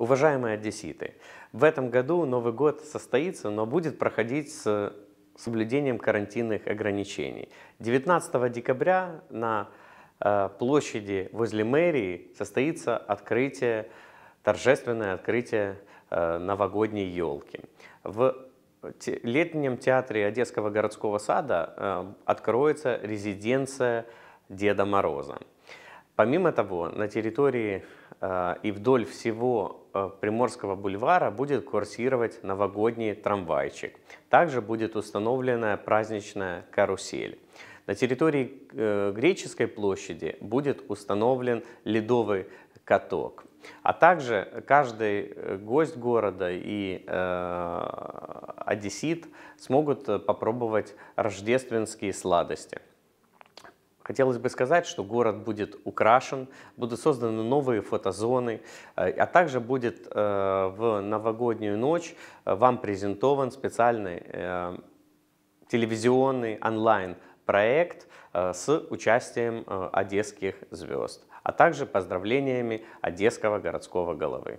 Уважаемые одесситы, в этом году Новый год состоится, но будет проходить с соблюдением карантинных ограничений. 19 декабря на э, площади возле мэрии состоится открытие, торжественное открытие э, новогодней елки. В летнем театре Одесского городского сада э, откроется резиденция Деда Мороза. Помимо того, на территории э, и вдоль всего э, Приморского бульвара будет курсировать новогодний трамвайчик. Также будет установлена праздничная карусель. На территории э, Греческой площади будет установлен ледовый каток. А также каждый э, гость города и э, одессит смогут э, попробовать рождественские сладости – Хотелось бы сказать, что город будет украшен, будут созданы новые фотозоны, э, а также будет э, в новогоднюю ночь э, вам презентован специальный телевизионный онлайн-проект с участием одесских звезд, а также поздравлениями одесского городского головы.